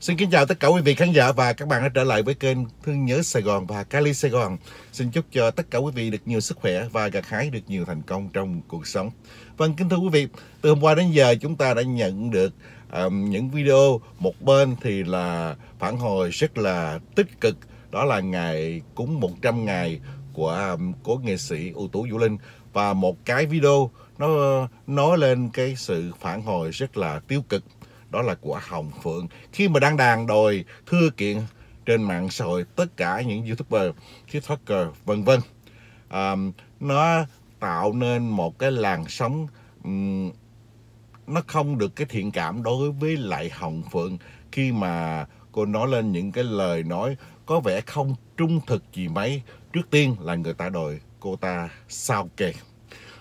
Xin kính chào tất cả quý vị khán giả và các bạn đã trở lại với kênh Thương Nhớ Sài Gòn và Cali Sài Gòn. Xin chúc cho tất cả quý vị được nhiều sức khỏe và gặt hái được nhiều thành công trong cuộc sống. Vâng, kính thưa quý vị, từ hôm qua đến giờ chúng ta đã nhận được um, những video một bên thì là phản hồi rất là tích cực. Đó là ngày cúng 100 ngày của um, cố nghệ sĩ ưu tú Vũ Linh và một cái video nó nói lên cái sự phản hồi rất là tiêu cực đó là của Hồng Phượng khi mà đang đàn đòi thư kiện trên mạng xã hội tất cả những youtuber, tiktoker vân vân à, nó tạo nên một cái làn sóng um, nó không được cái thiện cảm đối với lại Hồng Phượng khi mà cô nói lên những cái lời nói có vẻ không trung thực gì mấy trước tiên là người ta đòi cô ta sao kê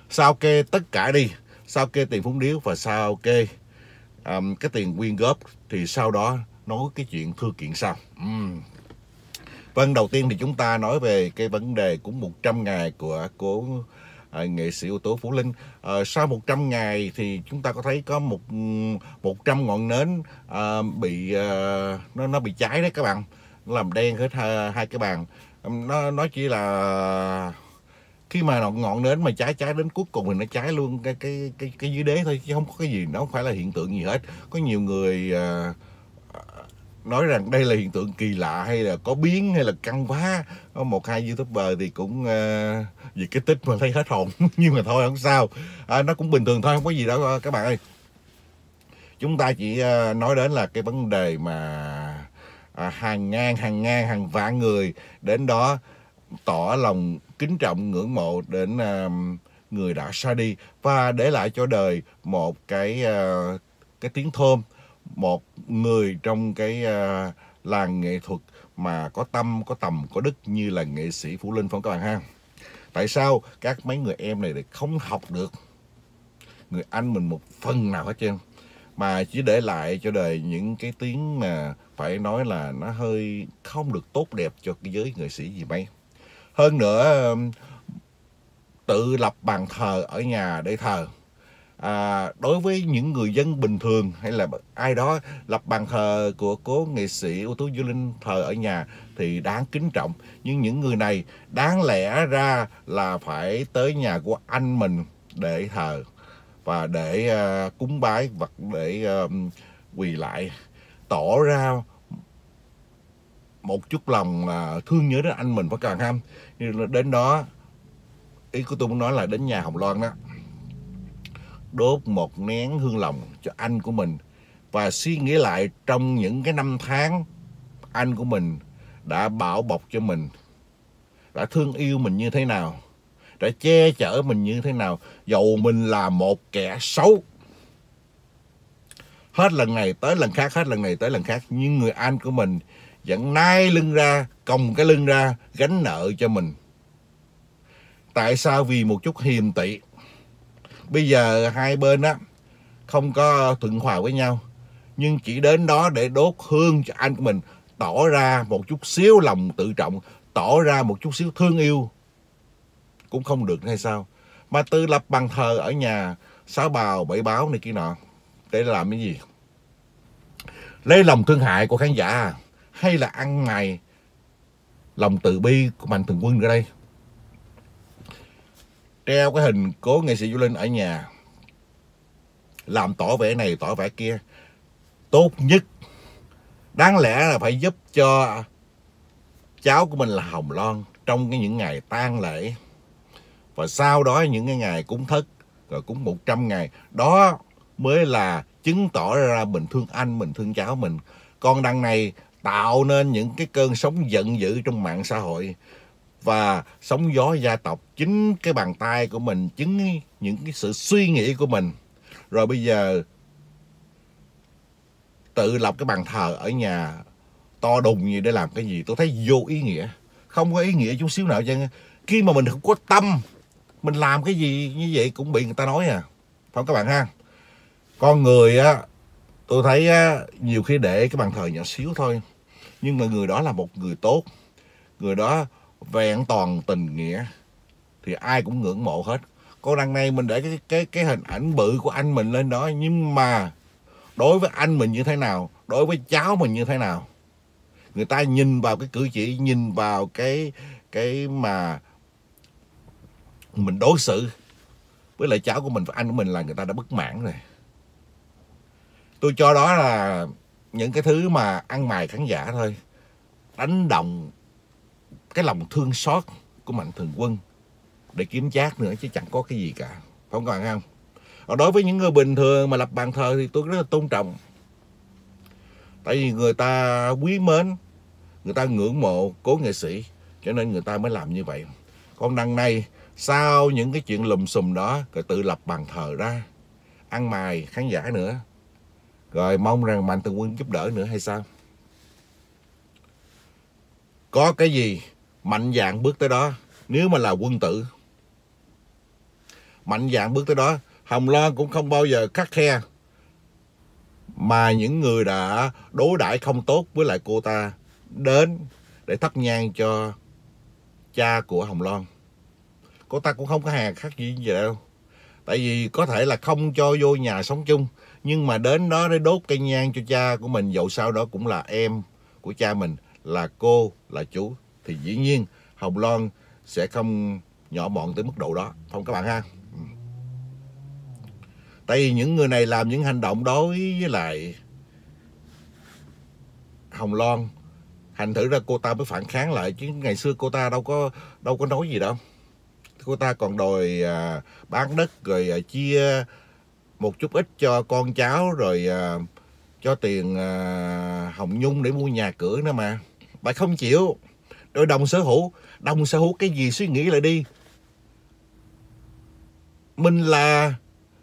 sao kê tất cả đi sao kê tiền phúng điếu và sao kê um, cái tiền quyên góp thì sau đó nói cái chuyện thư kiện sau uhm. Vâng, đầu tiên thì chúng ta nói về cái vấn đề cũng 100 ngày của của à, nghệ sĩ ưu tố Phú Linh. À, sau 100 ngày thì chúng ta có thấy có một 100 ngọn nến à, bị à, nó nó bị cháy đấy các bạn, nó làm đen hết hai, hai cái bàn. Nó nó chỉ là khi mà ngọn nến mà cháy cháy đến cuối cùng thì nó cháy luôn cái cái cái, cái dưới đế thôi chứ không có cái gì nó không phải là hiện tượng gì hết có nhiều người à, nói rằng đây là hiện tượng kỳ lạ hay là có biến hay là căng phá một hai youtuber thì cũng à, vì cái tích mà thấy hết hồn nhưng mà thôi không sao à, nó cũng bình thường thôi không có gì đâu à, các bạn ơi chúng ta chỉ à, nói đến là cái vấn đề mà à, hàng ngàn hàng ngàn hàng vạn người đến đó tỏ lòng kính trọng ngưỡng mộ đến người đã xa đi và để lại cho đời một cái ờ, cái tiếng thơm một người trong cái ờ, làng nghệ thuật mà có tâm có tầm có đức như là nghệ sĩ Phủ Linh Phong các bạn ha tại sao các mấy người em này lại không học được người anh mình một phần nào hết trơn mà chỉ để lại cho đời những cái tiếng mà phải nói là nó hơi không được tốt đẹp cho cái giới nghệ sĩ gì mấy hơn nữa um, tự lập bàn thờ ở nhà để thờ à, đối với những người dân bình thường hay là ai đó lập bàn thờ của cố nghệ sĩ ưu tú du linh thờ ở nhà thì đáng kính trọng nhưng những người này đáng lẽ ra là phải tới nhà của anh mình để thờ và để uh, cúng bái vật để uh, quỳ lại tỏ ra một chút lòng à, thương nhớ đến anh mình phải Cần Ham đến đó ý của tôi muốn nói là đến nhà Hồng Loan đó đốt một nén hương lòng cho anh của mình và suy nghĩ lại trong những cái năm tháng anh của mình đã bảo bọc cho mình đã thương yêu mình như thế nào đã che chở mình như thế nào dầu mình là một kẻ xấu hết lần này tới lần khác hết lần này tới lần khác nhưng người anh của mình vẫn nai lưng ra còng cái lưng ra gánh nợ cho mình tại sao vì một chút hiềm tị bây giờ hai bên á không có thuận hòa với nhau nhưng chỉ đến đó để đốt hương cho anh của mình tỏ ra một chút xíu lòng tự trọng tỏ ra một chút xíu thương yêu cũng không được hay sao mà tự lập bàn thờ ở nhà sáu bào bảy báo này kia nọ để làm cái gì lấy lòng thương hại của khán giả hay là ăn mày lòng từ bi của mạnh thường quân ra đây treo cái hình cố nghệ sĩ du linh ở nhà làm tỏ vẻ này tỏ vẻ kia tốt nhất đáng lẽ là phải giúp cho cháu của mình là hồng loan trong cái những ngày tang lễ và sau đó những cái ngày cúng thất rồi cúng 100 ngày đó mới là chứng tỏ ra mình thương anh mình thương cháu mình con đăng này tạo nên những cái cơn sóng giận dữ trong mạng xã hội và sóng gió gia tộc chính cái bàn tay của mình chính những cái sự suy nghĩ của mình rồi bây giờ tự lập cái bàn thờ ở nhà to đùng như để làm cái gì tôi thấy vô ý nghĩa không có ý nghĩa chút xíu nào chứ khi mà mình không có tâm mình làm cái gì như vậy cũng bị người ta nói à không các bạn ha con người á tôi thấy nhiều khi để cái bàn thờ nhỏ xíu thôi nhưng mà người đó là một người tốt người đó vẹn toàn tình nghĩa thì ai cũng ngưỡng mộ hết cô đằng này mình để cái cái cái hình ảnh bự của anh mình lên đó nhưng mà đối với anh mình như thế nào đối với cháu mình như thế nào người ta nhìn vào cái cử chỉ nhìn vào cái cái mà mình đối xử với lại cháu của mình và anh của mình là người ta đã bất mãn rồi tôi cho đó là những cái thứ mà ăn mày khán giả thôi đánh động cái lòng thương xót của mạnh thường quân để kiếm chát nữa chứ chẳng có cái gì cả không còn không còn đối với những người bình thường mà lập bàn thờ thì tôi rất là tôn trọng tại vì người ta quý mến người ta ngưỡng mộ cố nghệ sĩ cho nên người ta mới làm như vậy con đằng này sau những cái chuyện lùm xùm đó rồi tự lập bàn thờ ra ăn mài khán giả nữa rồi mong rằng mạnh thường quân giúp đỡ nữa hay sao có cái gì mạnh dạng bước tới đó nếu mà là quân tử mạnh dạng bước tới đó hồng loan cũng không bao giờ khắc khe mà những người đã đối đãi không tốt với lại cô ta đến để thắp nhang cho cha của hồng loan cô ta cũng không có hàng khác gì vậy đâu tại vì có thể là không cho vô nhà sống chung nhưng mà đến đó để đốt cây nhang cho cha của mình dẫu sao đó cũng là em của cha mình là cô là chú thì dĩ nhiên hồng loan sẽ không nhỏ mọn tới mức độ đó không các bạn ha ừ. tại vì những người này làm những hành động đối với lại hồng loan thành thử ra cô ta mới phản kháng lại chứ ngày xưa cô ta đâu có đâu có nói gì đâu cô ta còn đòi à, bán đất rồi à, chia một chút ít cho con cháu rồi à, cho tiền à, Hồng Nhung để mua nhà cửa nữa mà. Bà không chịu. Rồi đồng sở hữu, đồng sở hữu cái gì suy nghĩ lại đi. Mình là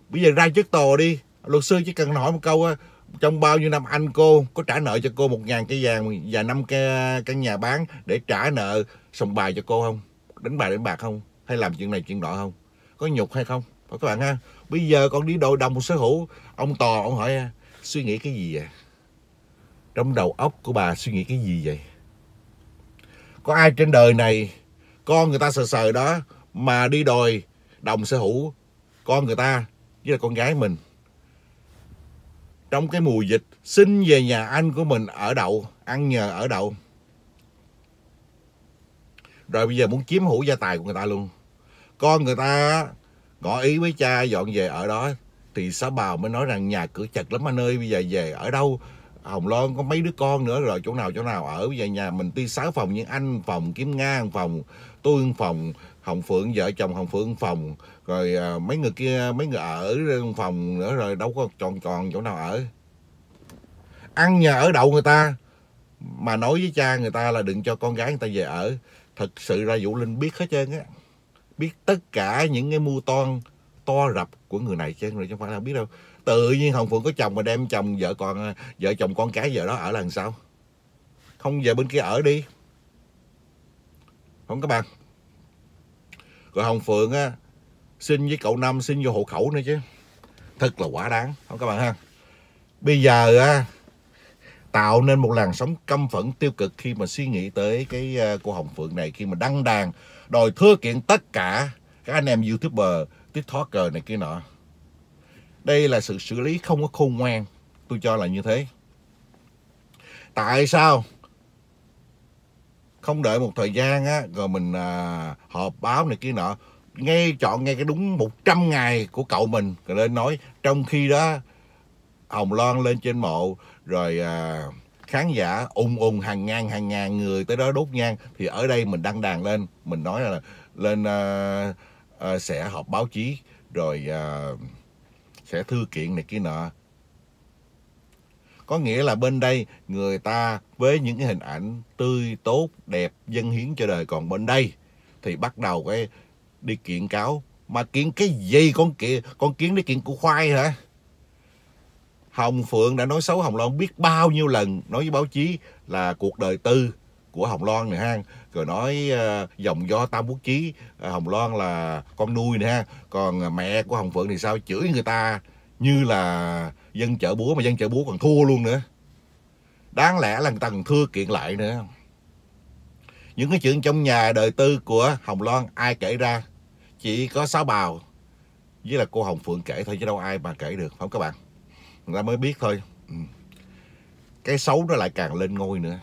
bây giờ ra trước tòa đi, luật sư chỉ cần hỏi một câu à, trong bao nhiêu năm anh cô có trả nợ cho cô một ngàn cây vàng và năm cái căn nhà bán để trả nợ sòng bài cho cô không đánh bài đánh bạc không hay làm chuyện này chuyện nọ không có nhục hay không và các bạn ha, bây giờ con đi đòi đồng sở hữu, ông Tò ông hỏi suy nghĩ cái gì vậy? Trong đầu óc của bà suy nghĩ cái gì vậy? Có ai trên đời này con người ta sờ sờ đó mà đi đòi đồng sở hữu con người ta với là con gái mình. Trong cái mùa dịch xin về nhà anh của mình ở đậu, ăn nhờ ở đậu. Rồi bây giờ muốn chiếm hữu gia tài của người ta luôn. Con người ta ngỏ ý với cha dọn về ở đó thì xã bào mới nói rằng nhà cửa chật lắm anh ơi bây giờ về ở đâu Hồng Loan có mấy đứa con nữa rồi chỗ nào chỗ nào ở bây giờ nhà mình tuy sáu phòng nhưng anh phòng kiếm Nga phòng tôi phòng Hồng Phượng vợ chồng Hồng Phượng phòng rồi à, mấy người kia mấy người ở phòng nữa rồi đâu có tròn tròn chỗ nào ở ăn nhà ở đậu người ta mà nói với cha người ta là đừng cho con gái người ta về ở thật sự ra Vũ Linh biết hết trơn á biết tất cả những cái mưu toan to rập của người này chứ người không phải là biết đâu tự nhiên hồng phượng có chồng mà đem chồng vợ con vợ chồng con cái vợ đó ở là sao không về bên kia ở đi không các bạn rồi hồng phượng á xin với cậu năm xin vô hộ khẩu nữa chứ thật là quả đáng không các bạn ha bây giờ á tạo nên một làn sóng căm phẫn tiêu cực khi mà suy nghĩ tới cái ờ, cô Hồng Phượng này khi mà đăng đàn đòi thưa kiện tất cả các anh em YouTuber, TikToker này kia nọ. Đây là sự xử lý không có khôn ngoan, tôi cho là như thế. Tại sao không đợi một thời gian á rồi mình à, họp báo này kia nọ ngay chọn ngay cái đúng 100 ngày của cậu mình rồi lên nói trong khi đó Hồng Loan lên trên mộ rồi à, khán giả ung ung hàng ngàn hàng ngàn người tới đó đốt nhang thì ở đây mình đăng đàn lên mình nói là lên à, à, sẽ họp báo chí rồi à, sẽ thư kiện này kia nọ có nghĩa là bên đây người ta với những cái hình ảnh tươi tốt đẹp dân hiến cho đời còn bên đây thì bắt đầu cái đi kiện cáo mà kiện cái gì con kiện con kiến đi kiện của khoai hả Hồng Phượng đã nói xấu Hồng Loan biết bao nhiêu lần nói với báo chí là cuộc đời tư của Hồng Loan này ha rồi nói uh, dòng do Tam Quốc Chí uh, Hồng Loan là con nuôi này ha còn ờ, mẹ của Hồng Phượng thì sao chửi người ta như là dân chợ búa mà dân chợ búa còn thua luôn nữa đáng lẽ là người ta còn thưa kiện lại nữa những cái chuyện trong nhà đời tư của Hồng Loan ai kể ra chỉ có sáu bào với là cô Hồng Phượng kể thôi chứ đâu ai mà kể được không các bạn người ta mới biết thôi ừ. cái xấu nó lại càng lên ngôi nữa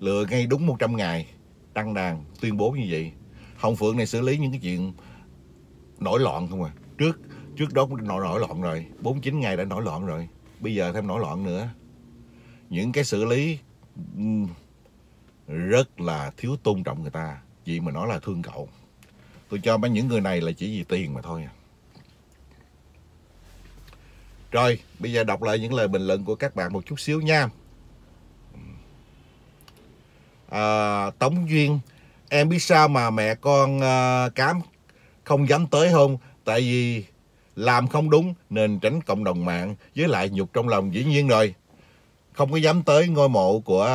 lừa ngay đúng 100 ngày đăng đàn tuyên bố như vậy hồng phượng này xử lý những cái chuyện nổi loạn không à trước trước đó cũng nổi nổi loạn rồi 49 ngày đã nổi loạn rồi bây giờ thêm nổi loạn nữa những cái xử lý ừ, rất là thiếu tôn trọng người ta chị mà nói là thương cậu tôi cho mấy những người này là chỉ vì tiền mà thôi à. Rồi, bây giờ đọc lại những lời bình luận của các bạn một chút xíu nha. À, Tống Duyên, em biết sao mà mẹ con à, cám không dám tới không? Tại vì làm không đúng nên tránh cộng đồng mạng với lại nhục trong lòng dĩ nhiên rồi. Không có dám tới ngôi mộ của à,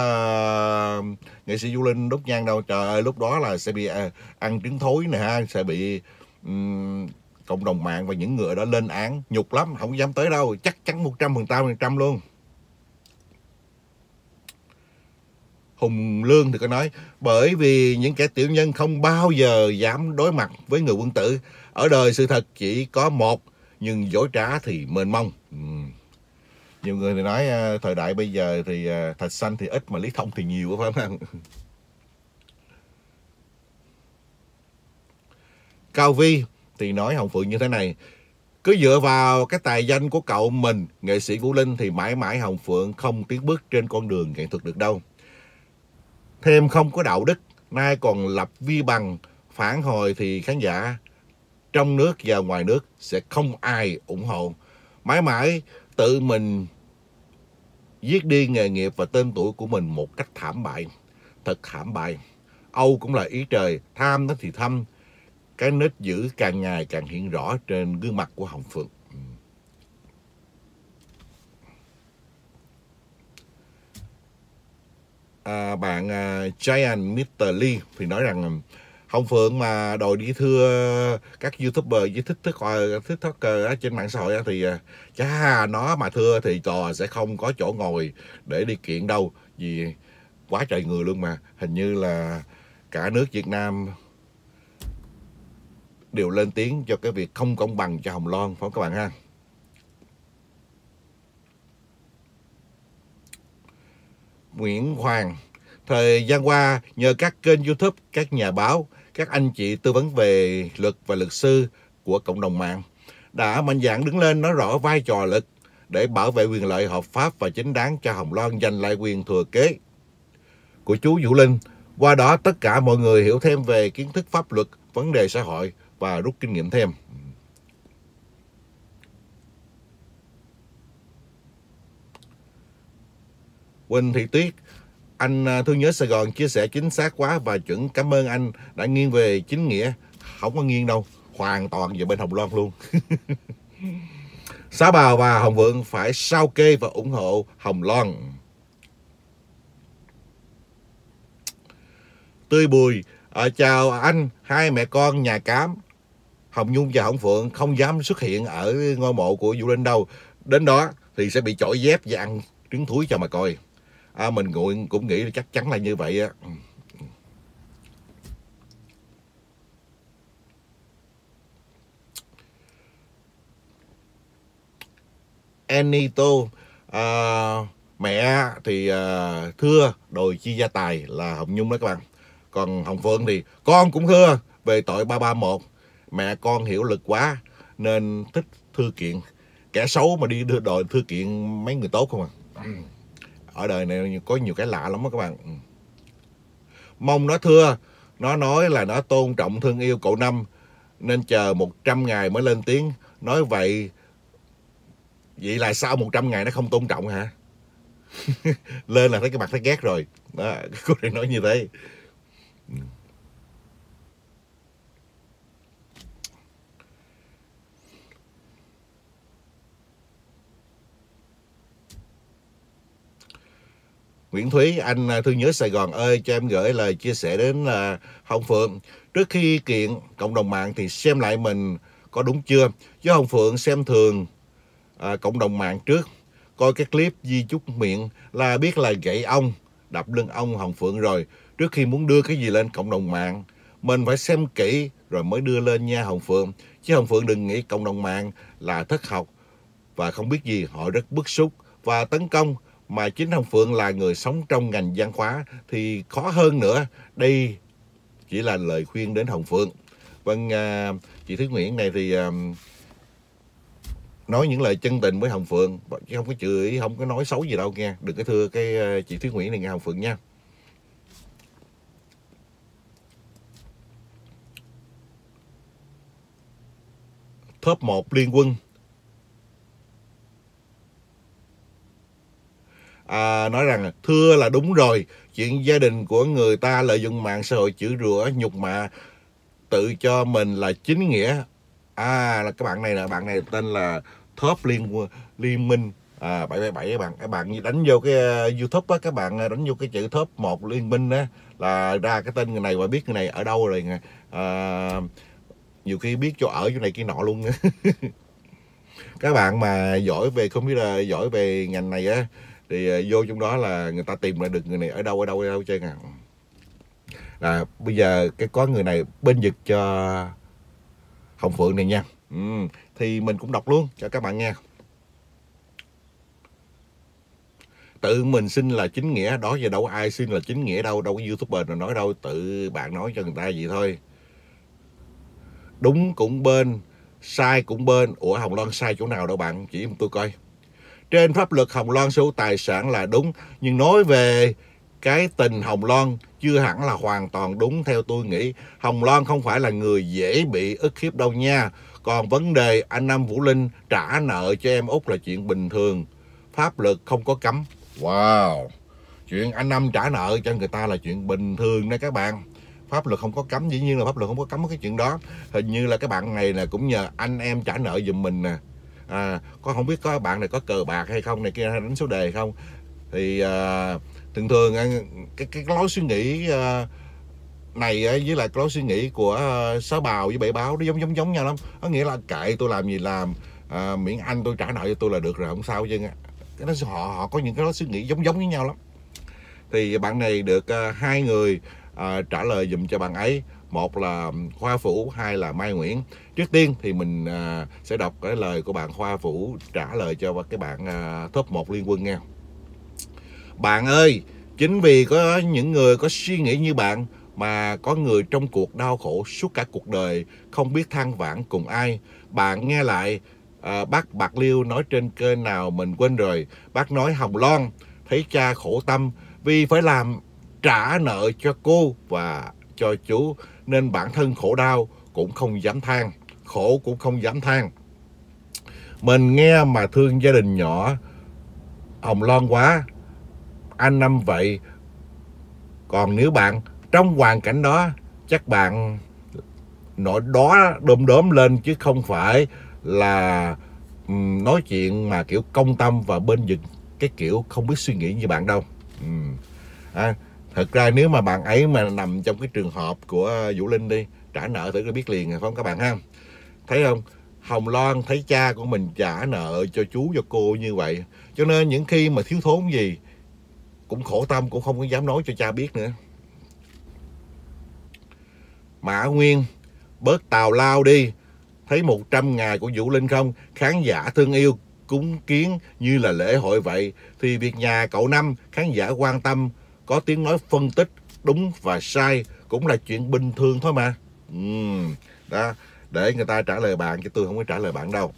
nghệ sĩ Du Linh Đốt nhang đâu. Trời ơi, lúc đó là sẽ bị à, ăn trứng thối nè ha, sẽ bị um, cộng đồng mạng và những người đó lên án nhục lắm không dám tới đâu chắc chắn một trăm phần trăm trăm luôn Hùng Lương thì có nói bởi vì những kẻ tiểu nhân không bao giờ dám đối mặt với người quân tử ở đời sự thật chỉ có một nhưng dối trá thì mênh mông ừ. nhiều người thì nói à, thời đại bây giờ thì à, thạch xanh thì ít mà lý thông thì nhiều phải không Cao Vi thì nói Hồng Phượng như thế này cứ dựa vào cái tài danh của cậu mình nghệ sĩ Vũ Linh thì mãi mãi Hồng Phượng không tiến bước trên con đường nghệ thuật được đâu thêm không có đạo đức nay còn lập vi bằng phản hồi thì khán giả trong nước và ngoài nước sẽ không ai ủng hộ mãi mãi tự mình giết đi nghề nghiệp và tên tuổi của mình một cách thảm bại thật thảm bại Âu cũng là ý trời tham nó thì thâm cái nết dữ càng ngày càng hiện rõ trên gương mặt của Hồng Phượng. Ừ. À, bạn uh, Giant Mr. Lee thì nói rằng à, Hồng Phượng mà đòi đi thưa các youtuber với thích thức thích thức trên mạng xã hội thì à, chá nó mà thưa thì trò sẽ không có chỗ ngồi để đi kiện đâu vì quá trời người luôn mà hình như là cả nước Việt Nam đều lên tiếng cho cái việc không công bằng cho Hồng Loan phải các bạn ha. Nguyễn Hoàng Thời gian qua, nhờ các kênh YouTube, các nhà báo, các anh chị tư vấn về luật và luật sư của cộng đồng mạng đã mạnh dạn đứng lên nói rõ vai trò lực để bảo vệ quyền lợi hợp pháp và chính đáng cho Hồng Loan giành lại quyền thừa kế của chú Vũ Linh. Qua đó, tất cả mọi người hiểu thêm về kiến thức pháp luật, vấn đề xã hội và rút kinh nghiệm thêm Quỳnh Thị Tuyết anh à, Thương Nhớ Sài Gòn chia sẻ chính xác quá và chuẩn cảm ơn anh đã nghiêng về chính nghĩa không có nghiêng đâu hoàn toàn về bên Hồng Loan luôn Sá Bào và Hồng Vượng phải sao kê và ủng hộ Hồng Loan Tươi Bùi à, Chào anh hai mẹ con nhà cám Hồng Nhung và Hồng Phượng không dám xuất hiện ở ngôi mộ của Vũ Linh đâu. Đến đó thì sẽ bị chổi dép và ăn trứng thúi cho mà coi. À, mình cũng, cũng nghĩ là chắc chắn là như vậy á. Ừ. Anito à, mẹ thì à, thưa đòi chi gia tài là Hồng Nhung đó các bạn. Còn Hồng Phượng thì con cũng thưa về tội 331 mẹ con hiểu lực quá nên thích thư kiện kẻ xấu mà đi đưa đòi thư kiện mấy người tốt không à ở đời này có nhiều cái lạ lắm đó các bạn mong nó thưa nó nói là nó tôn trọng thương yêu cậu năm nên chờ 100 ngày mới lên tiếng nói vậy vậy là sau 100 ngày nó không tôn trọng hả lên là thấy cái mặt thấy ghét rồi đó cô này nói như thế Nguyễn Thúy, anh à, Thương nhớ Sài Gòn ơi cho em gửi lời chia sẻ đến là Hồng Phượng. Trước khi kiện cộng đồng mạng thì xem lại mình có đúng chưa. Chứ Hồng Phượng xem thường à, cộng đồng mạng trước. Coi cái clip di chúc miệng là biết là gậy ông, đập lưng ông Hồng Phượng rồi. Trước khi muốn đưa cái gì lên cộng đồng mạng, mình phải xem kỹ rồi mới đưa lên nha Hồng Phượng. Chứ Hồng Phượng đừng nghĩ cộng đồng mạng là thất học và không biết gì. Họ rất bức xúc và tấn công mà chính Hồng Phượng là người sống trong ngành văn hóa thì khó hơn nữa. Đây chỉ là lời khuyên đến Hồng Phượng. Vâng, à, chị Thúy Nguyễn này thì à, nói những lời chân tình với Hồng Phượng chứ không có chửi, không có nói xấu gì đâu nghe. Đừng có thưa cái à, chị Thúy Nguyễn này nghe Hồng Phượng nha. Top 1 Liên Quân thưa là đúng rồi chuyện gia đình của người ta lợi dụng mạng xã hội chữ rủa nhục mạ tự cho mình là chính nghĩa à là các bạn này là bạn này tên là top liên liên minh à, 777 các bạn các bạn đánh vô cái uh, youtube á các bạn uh, đánh vô cái chữ top một liên minh á là ra cái tên người này và biết người này ở đâu rồi à, nhiều khi biết cho ở chỗ này kia nọ luôn các bạn mà giỏi về không biết là giỏi về ngành này á thì uh, vô trong đó là người ta tìm lại được người này ở đâu ở đâu ở đâu chơi ngàn là bây giờ cái có người này bên dịch cho hồng phượng này nha ừ, thì mình cũng đọc luôn cho các bạn nghe tự mình xin là chính nghĩa đó giờ đâu ai xin là chính nghĩa đâu đâu có youtuber nào nói đâu tự bạn nói cho người ta vậy thôi đúng cũng bên sai cũng bên ủa hồng loan sai chỗ nào đâu bạn chỉ tôi coi trên pháp luật Hồng Loan sở hữu tài sản là đúng, nhưng nói về cái tình Hồng Loan chưa hẳn là hoàn toàn đúng theo tôi nghĩ. Hồng Loan không phải là người dễ bị ức hiếp đâu nha. Còn vấn đề anh Nam Vũ Linh trả nợ cho em Út là chuyện bình thường. Pháp luật không có cấm. Wow! Chuyện anh Nam trả nợ cho người ta là chuyện bình thường đó các bạn pháp luật không có cấm dĩ nhiên là pháp luật không có cấm cái chuyện đó hình như là các bạn này là cũng nhờ anh em trả nợ giùm mình nè à à, có không biết có bạn này có cờ bạc hay không này kia hay đánh số đề không thì à, thường thường cái cái lối suy nghĩ à, này với lại lối suy nghĩ của à, sáu bào với bảy báo nó giống giống giống nhau lắm có nghĩa là kệ tôi làm gì làm à, miễn anh tôi trả nợ cho tôi là được rồi không sao chứ cái đó họ họ có những cái lối suy nghĩ giống giống với nhau lắm thì bạn này được uh, hai người uh, trả lời dùm cho bạn ấy một là Khoa Phủ hai là Mai Nguyễn trước tiên thì mình à, sẽ đọc cái lời của bạn Khoa Phủ trả lời cho cái bạn à, top 1 liên quân nghe bạn ơi chính vì có những người có suy nghĩ như bạn mà có người trong cuộc đau khổ suốt cả cuộc đời không biết than vãn cùng ai bạn nghe lại à, bác bạc liêu nói trên kênh nào mình quên rồi bác nói hồng loan thấy cha khổ tâm vì phải làm trả nợ cho cô và cho chú nên bản thân khổ đau cũng không dám than, khổ cũng không dám than. Mình nghe mà thương gia đình nhỏ, hồng loan quá, anh năm vậy. Còn nếu bạn trong hoàn cảnh đó, chắc bạn nỗi đó đom đóm lên chứ không phải là ừ, nói chuyện mà kiểu công tâm và bên vực cái kiểu không biết suy nghĩ như bạn đâu. Ừ. À, thật ra nếu mà bạn ấy mà nằm trong cái trường hợp của vũ linh đi trả nợ thử biết liền phải không các bạn ha thấy không hồng loan thấy cha của mình trả nợ cho chú cho cô như vậy cho nên những khi mà thiếu thốn gì cũng khổ tâm cũng không có dám nói cho cha biết nữa mã nguyên bớt tào lao đi thấy 100 ngày của Vũ Linh không? Khán giả thương yêu, cúng kiến như là lễ hội vậy. Thì việc nhà cậu Năm, khán giả quan tâm, có tiếng nói phân tích đúng và sai cũng là chuyện bình thường thôi mà uhm, đó để người ta trả lời bạn chứ tôi không có trả lời bạn đâu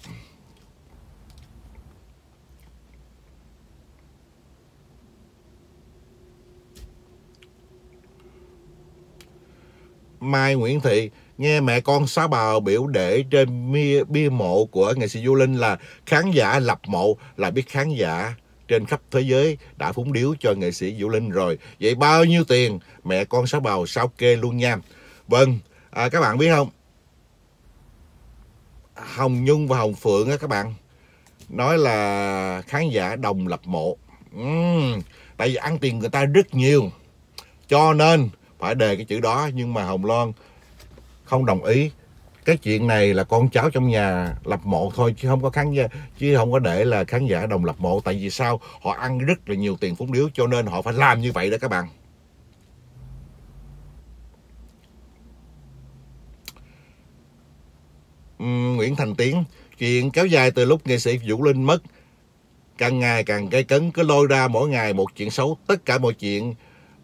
Mai Nguyễn Thị nghe mẹ con xá bào biểu để trên bia, bia mộ của nghệ sĩ Du Linh là khán giả lập mộ là biết khán giả trên khắp thế giới đã phúng điếu cho nghệ sĩ Vũ Linh rồi. Vậy bao nhiêu tiền mẹ con Sáu Bào sao kê luôn nha. Vâng, à, các bạn biết không? Hồng Nhung và Hồng Phượng á các bạn nói là khán giả đồng lập mộ. Uhm, tại vì ăn tiền người ta rất nhiều. Cho nên phải đề cái chữ đó nhưng mà Hồng Loan không đồng ý cái chuyện này là con cháu trong nhà lập mộ thôi chứ không có khán giả chứ không có để là khán giả đồng lập mộ tại vì sao họ ăn rất là nhiều tiền phúng điếu cho nên họ phải làm như vậy đó các bạn uhm, Nguyễn Thành Tiến chuyện kéo dài từ lúc nghệ sĩ Vũ Linh mất càng ngày càng gây cấn cứ lôi ra mỗi ngày một chuyện xấu tất cả mọi chuyện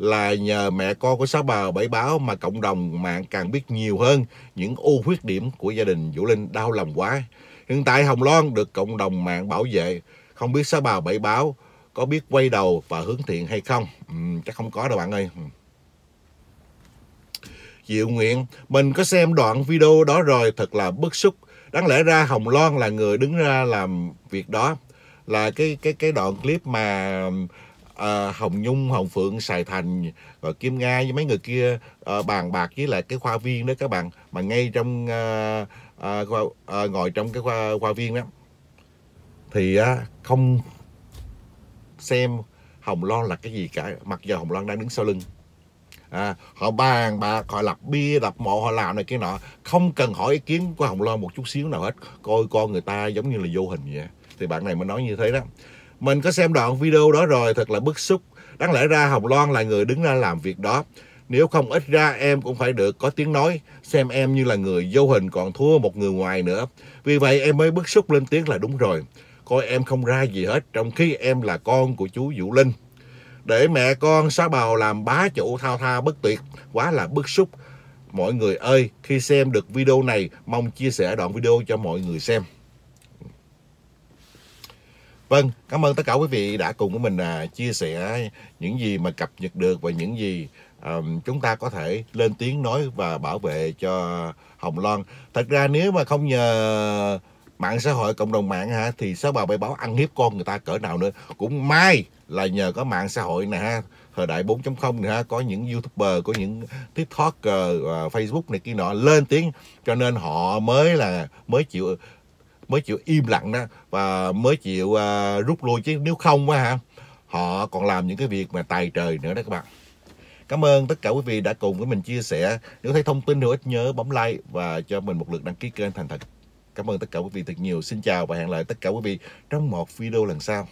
là nhờ mẹ con của Sáu Bà Bảy Báo mà cộng đồng mạng càng biết nhiều hơn những ưu khuyết điểm của gia đình Vũ Linh đau lòng quá. Hiện tại Hồng Loan được cộng đồng mạng bảo vệ, không biết Sáu Bà Bảy Báo có biết quay đầu và hướng thiện hay không? Ừ, chắc không có đâu bạn ơi. Diệu Nguyện, mình có xem đoạn video đó rồi, thật là bức xúc. Đáng lẽ ra Hồng Loan là người đứng ra làm việc đó là cái cái cái đoạn clip mà à, Hồng Nhung, Hồng Phượng, Sài Thành, và ờ, Kim Nga với mấy người kia à, bàn bạc với lại cái khoa viên đó các bạn mà ngay trong à, à, khoa, à, ngồi trong cái khoa khoa viên đó thì à, không xem Hồng Loan là cái gì cả mặc dù Hồng Loan đang đứng sau lưng à, họ bàn bạc họ lập bia lập mộ họ làm này kia nọ không cần hỏi ý kiến của Hồng Loan một chút xíu nào hết coi con người ta giống như là vô hình vậy thì bạn này mới nói như thế đó mình có xem đoạn video đó rồi, thật là bức xúc. Đáng lẽ ra Hồng Loan là người đứng ra làm việc đó. Nếu không ít ra em cũng phải được có tiếng nói, xem em như là người vô hình còn thua một người ngoài nữa. Vì vậy em mới bức xúc lên tiếng là đúng rồi. Coi em không ra gì hết, trong khi em là con của chú Vũ Linh. Để mẹ con xá bào làm bá chủ thao tha bất tuyệt, quá là bức xúc. Mọi người ơi, khi xem được video này, mong chia sẻ đoạn video cho mọi người xem. Vâng, cảm ơn tất cả quý vị đã cùng với mình à, chia sẻ những gì mà cập nhật được và những gì à, chúng ta có thể lên tiếng nói và bảo vệ cho Hồng Loan. Thật ra nếu mà không nhờ mạng xã hội cộng đồng mạng ha thì sáu bà bảy báo ăn hiếp con người ta cỡ nào nữa cũng may là nhờ có mạng xã hội này ha thời đại 4.0 này ha có những youtuber có những tiktoker ờ, facebook này kia nọ lên tiếng cho nên họ mới là mới chịu mới chịu im lặng đó và mới chịu uh, rút lui chứ nếu không quá hả họ còn làm những cái việc mà tài trời nữa đó các bạn Cảm ơn tất cả quý vị đã cùng với mình chia sẻ. Nếu thấy thông tin hữu ích nhớ bấm like và cho mình một lượt đăng ký kênh thành thật. Cảm ơn tất cả quý vị thật nhiều. Xin chào và hẹn lại tất cả quý vị trong một video lần sau.